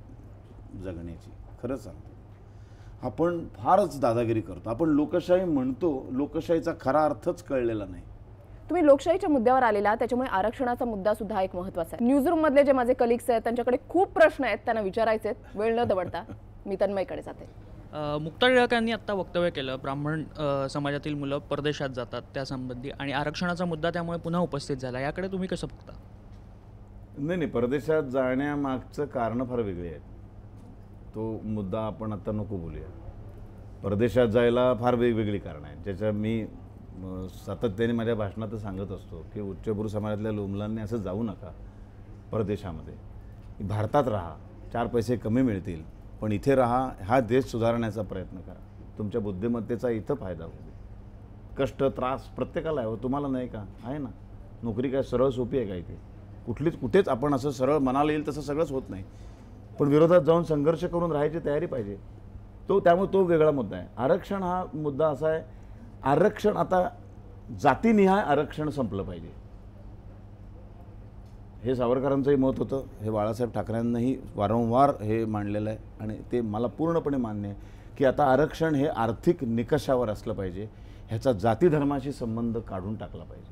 जगण्याची खरं सांगतो आपण फारच दादागिरी करतो आपण लोकशाही म्हणतो लोकशाहीचा खरा अर्थच कळलेला नाही तुम्ही लोकशाहीच्या मुद्द्यावर आलेला त्याच्यामुळे आरक्षणाचा मुद्दा सुद्धा एक महत्वाचा आहे न्यूजरूम मधले जे माझे कलिग्स आहेत त्यांच्याकडे खूप प्रश्न आहेत त्यांना विचारायचे आहेत वेळ न दवडता मी तन्मयकडे जाते मुक्ता यांनी आत्ता वक्तव्य केलं ब्राह्मण समाजातील मुलं परदेशात जातात त्यासंबंधी आणि आरक्षणाचा मुद्दा त्यामुळे पुन्हा उपस्थित झाला याकडे तुम्ही कसं बघता नाही नाही परदेशात जाण्यामागचं कारण फार वेगळी आहेत तो मुद्दा आपण आत्ता नको बोलूया परदेशात जायला फार वेगवेगळी कारणं आहेत ज्याच्या मी सातत्याने माझ्या भाषणात सांगत असतो की उच्चभ्रू समाजातल्या लोमलांनी असं जाऊ नका परदेशामध्ये भारतात राहा चार पैसे कमी मिळतील पण इथे राहा हा देश सुधारण्याचा प्रयत्न करा तुमच्या बुद्धिमत्तेचा इथं फायदा होईल कष्ट त्रास प्रत्येकाला आहे हो तुम्हाला नाही का आहे ना नोकरी काय सरळ सोपी आहे का इथे कुठलीच कुठेच आपण असं सरळ मनाला येईल तसं सगळंच होत नाही पण विरोधात जाऊन संघर्ष करून राहायची तयारी पाहिजे तो त्यामुळे तो वेगळा मुद्दा आहे आरक्षण हा मुद्दा असा आहे आरक्षण आता जातीनिहाय आरक्षण संपलं पाहिजे हे सावरकरांचंही मत होतं हे बाळासाहेब ठाकरेंनाही वारंवार हे मांडलेलं आहे आणि ते मला पूर्णपणे मान्य आहे की आता आरक्षण हे आर्थिक निकषावर असलं पाहिजे ह्याचा जाती धर्माशी संबंध काढून टाकला पाहिजे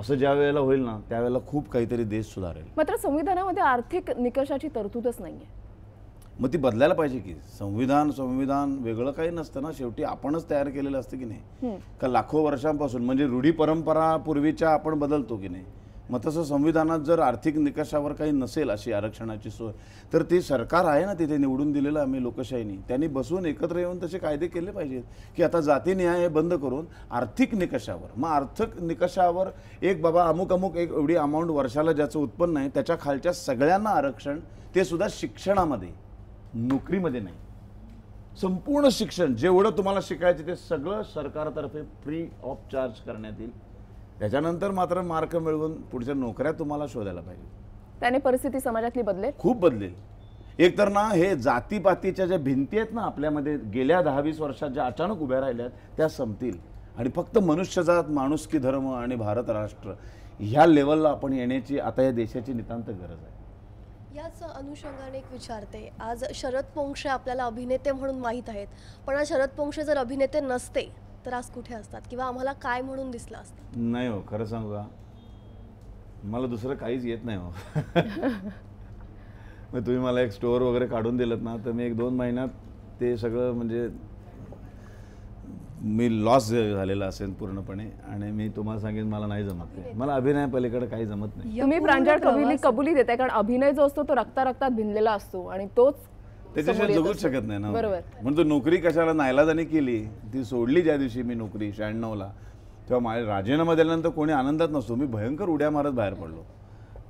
असं ज्या वेळेला होईल ना त्यावेळेला खूप काहीतरी देश सुधारेल मात्र संविधानामध्ये आर्थिक निकषाची तरतूदच नाही आहे मग ती बदलायला पाहिजे की संविधान संविधान वेगळं काही नसतं ना शेवटी आपणच तयार केलेलं असतं की नाही का लाखो वर्षांपासून म्हणजे रूढी परंपरा पूर्वीच्या आपण बदलतो की नाही मग तसं संविधानात जर आर्थिक निकषावर काही नसेल अशी आरक्षणाची सोय तर ती सरकार आहे ना तिथे निवडून दिलेलं आम्ही लोकशाहीनी त्यांनी बसून एकत्र येऊन तसे कायदे केले पाहिजेत की आता जाती न्याय हे बंद करून आर्थिक निकषावर मग आर्थिक निकषावर एक बाबा अमुक अमुक एक एवढी अमाऊंट वर्षाला ज्याचं उत्पन्न आहे त्याच्या खालच्या सगळ्यांना आरक्षण ते सुद्धा शिक्षणामध्ये नोकरीमध्ये नाही संपूर्ण शिक्षण जेवढं तुम्हाला शिकायचं ते सगळं सरकारतर्फे फ्री ऑफ चार्ज करण्यात येईल त्याच्यानंतर मात्र मार्क मिळवून पुढच्या नोकऱ्या तुम्हाला शोधायला पाहिजे त्याने परिस्थिती समाजातली बदलेल खूप बदलेल एक तर ना हे जातीपातीच्या ज्या भिंती आहेत ना आपल्यामध्ये गेल्या दहा वीस वर्षात ज्या अचानक उभ्या राहिल्या त्या संपतील आणि फक्त मनुष्यजात माणुसकी धर्म आणि भारत राष्ट्र ह्या लेवलला आपण येण्याची आता या देशाची नितांत गरज आहे याच अनुषंगाने एक विचारते आज शरद पोंक्षे आपल्याला अभिनेते म्हणून माहीत आहेत पण आज शरद पोंक्षे जर अभिनेते नसते तर कुठे असतात किंवा आम्हाला काय म्हणून दिसलं असतं नाही हो खरं सांगू का मला दुसरं काहीच येत नाही हो मग तुम्ही मला एक स्टोअर वगैरे काढून दिलं ना तर मी एक दोन महिन्यात ते सगळं म्हणजे मी लॉस झालेला असेल पूर्णपणे आणि मी तुम्हाला सांगेन मला नाही जमत मला अभिनय पलीकडे काही जमत नाही तुम्ही प्रांजळ कबुली कबुली देताय कारण अभिनय जो असतो तो रक्ता रक्तात भिनलेला असतो आणि तोच त्याच्याशिवाय जगूच शकत नाही ना बरोबर म्हणजे नोकरी कशाला नायलाजाने केली ती सोडली ज्या दिवशी मी नोकरी शहाण्णवला तेव्हा माझ्या राजीनामा दिल्यानंतर कोणी आनंदात नसतो मी भयंकर उड्या मारत बाहेर पडलो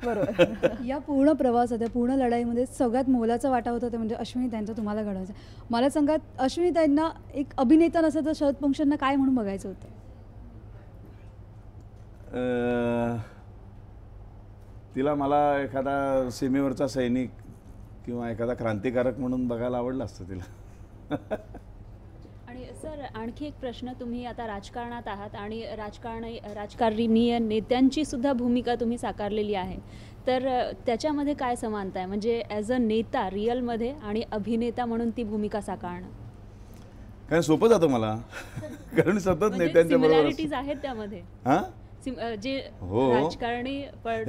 बरोबर या पूर्ण प्रवासात या पूर्ण लढाईमध्ये सगळ्यात मोलाचा वाटा होता ते म्हणजे अश्विनी त्यांचा तुम्हाला घडवायचं मला सांगा अश्विनी त्यांना एक अभिनेता नसता तर शरद पंक्षांना काय म्हणून बघायचं होतं तिला मला एखादा सीमेवरचा सैनिक किंवा एखादा क्रांतिकारक म्हणून बघायला आवडलं असतं तिला आणि सर आणखी एक प्रश्न तुम्ही आता राजकारणात आहात आणि राजकारण राजकारणीय नेत्यांची सुद्धा भूमिका तुम्ही साकारलेली आहे तर त्याच्यामध्ये काय समानता आहे म्हणजे ॲज अ नेता रिअलमध्ये आणि अभिनेता म्हणून ती भूमिका साकारणं काय सोपं जातं मला कारण सतत म्हणजे नेत्यांच्या बरोबर आहेत त्यामध्ये हां जे हो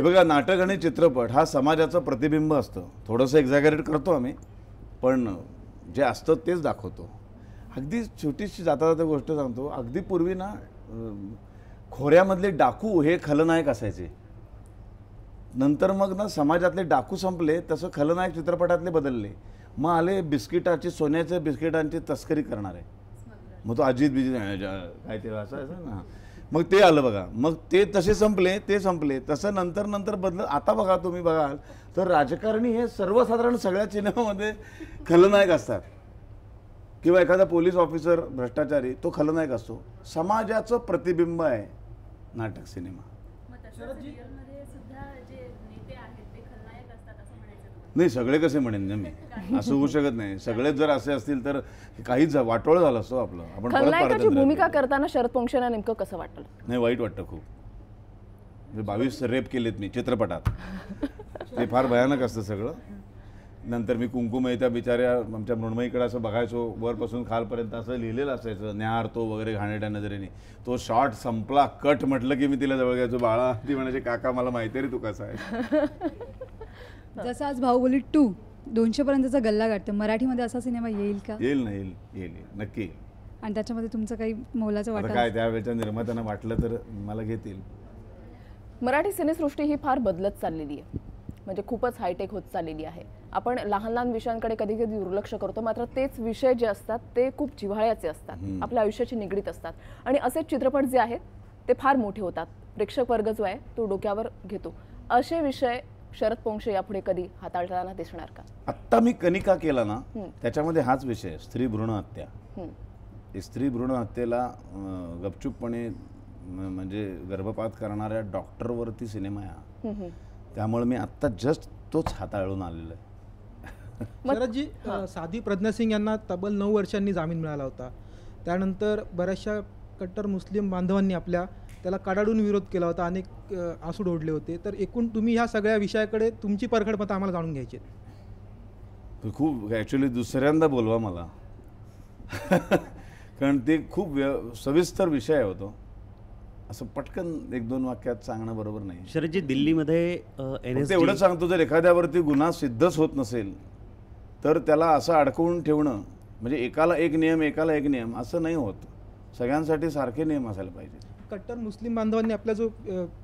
बघा नाटक आणि चित्रपट हा समाजाचं प्रतिबिंब असतं थोडस एक्झॅगरेट करतो आम्ही पण जे असतं तेच दाखवतो अगदी छोटीशी जाता जाता गोष्ट सांगतो अगदी पूर्वी ना खोऱ्यामधले डाकू हे खलनायक असायचे नंतर मग ना समाजातले डाकू संपले तसं खलनायक चित्रपटातले बदलले मग आले बिस्किटाची सोन्याच्या बिस्किटांची तस्करी करणारे मग तो अजित बिजित काय ते असं ना मग ते आलं बघा मग ते तसे संपले ते संपले तसं नंतर नंतर बदल आता बघा तुम्ही बघाल तर राजकारणी हे सर्वसाधारण सगळ्या चिन्हामध्ये खलनायक असतात किंवा एखादा पोलीस ऑफिसर भ्रष्टाचारी तो खलनायक असतो समाजाचं प्रतिबिंब आहे नाटक सिनेमा नाही सगळे कसे म्हणेन ना मी असं होऊ शकत नाही सगळेच जर असे असतील तर काहीच वाटोळ झालं असतो आपलं आपण भूमिका करताना शरद पोंक्षेना नेमकं कसं वाटलं नाही वाईट वाटतं खूप बावीस रेप केलेत मी चित्रपटात ते फार भयानक असतं सगळं नंतर मी कुंकुम त्या बिचाऱ्या आमच्या मृण्मईकडे असं बघायचो वरपासून खालपर्यंत असं लिहिलेलं असायचं तो वगैरे घाणेड्या नजरेने तो शॉर्ट संपला कट म्हटलं की मी तिला जवळ घ्यायचो बाळा ती म्हणायचे काका मला माहिती रे तू कसा आहे जसं आज बाहुबली टू दोनशे पर्यंतचा गल्ला गाठतो मराठीमध्ये असा सिनेमा येईल का येईल ना येईल येईल नक्की आणि त्याच्यामध्ये तुमचं काही मोलाचं वाटत वाटा काय त्यावेळेच्या निर्मात्यांना वाटलं तर मला घेतील मराठी सिनेसृष्टी ही फार बदलत चाललेली आहे म्हणजे खूपच हायटेक होत चाललेली आहे आपण लहान लहान विषयांकडे कधी कधी दुर्लक्ष करतो मात्र तेच विषय जे असतात ते खूप जिव्हाळ्याचे असतात आपल्या आयुष्याशी निगडीत असतात आणि असे चित्रपट जे आहेत ते फार मोठे होतात प्रेक्षक वर्ग जो आहे तो डोक्यावर घेतो असे विषय शरद पोंक्षे यापुढे कधी हाताळताना दिसणार का आत्ता मी कनिका केला ना त्याच्यामध्ये हाच विषय स्त्री भ्रूण हत्या स्त्री भ्रूण हत्येला गपचूपपणे म्हणजे गर्भपात करणाऱ्या डॉक्टरवरती सिनेमा आहे त्यामुळे मी आता जस्ट तोच हाताळून आलेलो आहे शरदजी साधी प्रज्ञा सिंग यांना तब्बल नऊ वर्षांनी जामीन मिळाला होता त्यानंतर बऱ्याचशा कट्टर मुस्लिम बांधवांनी आपल्या त्याला कडाडून विरोध केला होता अनेक आसू ओढले होते तर एकूण तुम्ही ह्या सगळ्या विषयाकडे तुमची परखड मतं आम्हाला जाणून घ्यायची खूप ॲक्च्युली दुसऱ्यांदा बोलवा मला कारण ते खूप व्य सविस्तर विषय होतो असं पटकन एक दोन वाक्यात सांगणं बरोबर नाही शरदजी दिल्लीमध्ये एवढं सांगतो जर एखाद्यावरती गुन्हा सिद्धच होत नसेल तर त्याला असं अडकवून ठेवणं म्हणजे एकाला एक नियम एकाला एक नियम असं नाही होत सगळ्यांसाठी सारखे नियम असायला पाहिजे कट्टर मुस्लिम बांधवांनी आपला जो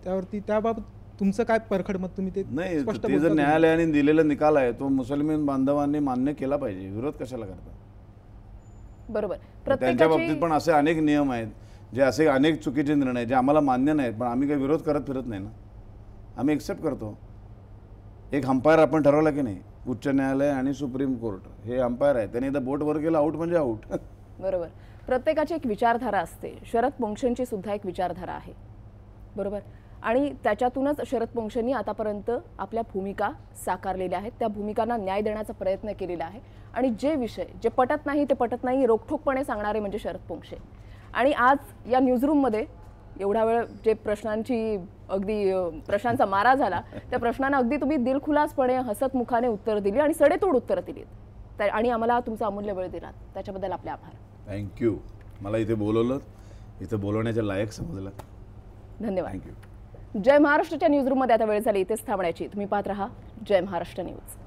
त्यावरती त्याबाबत तुमचं काय परखड मत तुम्ही ते नाही ते जर न्यायालयाने दिलेला निकाल आहे तो मुस्लिम बांधवांनी मान्य केला पाहिजे विरोध कशाला करता बरोबर त्यांच्या बाबतीत पण असे अनेक नियम आहेत जे असे अनेक चुकीचे निर्णय जे आम्हाला मान्य नाहीत पण आम्ही काही विरोध करत फिरत नाही ना आम्ही एक्सेप्ट करतो एक अंपायर आपण ठरवला की नाही उच्च न्यायालय आणि सुप्रीम कोर्ट हे अंपायर आहे त्यांनी एकदा बोट वर केलं आऊट म्हणजे आउट बरोबर प्रत्येकाची एक विचारधारा असते शरद पोंक्षेंची सुद्धा एक विचारधारा आहे बरोबर आणि त्याच्यातूनच शरद पोंक्षेंनी आतापर्यंत आपल्या भूमिका साकारलेल्या आहेत त्या भूमिकांना न्याय देण्याचा प्रयत्न केलेला आहे आणि जे विषय जे पटत नाही ते पटत नाही रोखठोकपणे सांगणारे म्हणजे शरद पोंक्षे आणि आज या न्यूजरूममध्ये एवढा वेळ जे प्रश्नांची अगदी प्रश्नांचा मारा झाला त्या प्रश्नांना अगदी तुम्ही दिलखुलासपणे हसतमुखाने उत्तर दिली आणि सडेतोड उत्तरं दिलीत आणि आम्हाला तुमचा अमूल्य वेळ दिला त्याच्याबद्दल आपले आभार थँक्यू मला इथे बोलवलं इथे बोलवण्याच्या लायक समजलं धन्यवाद थँक्यू जय न्यूज रूममध्ये आता वेळ झाली इथेच थांबण्याची तुम्ही पाहत राहा जय महाराष्ट्र न्यूज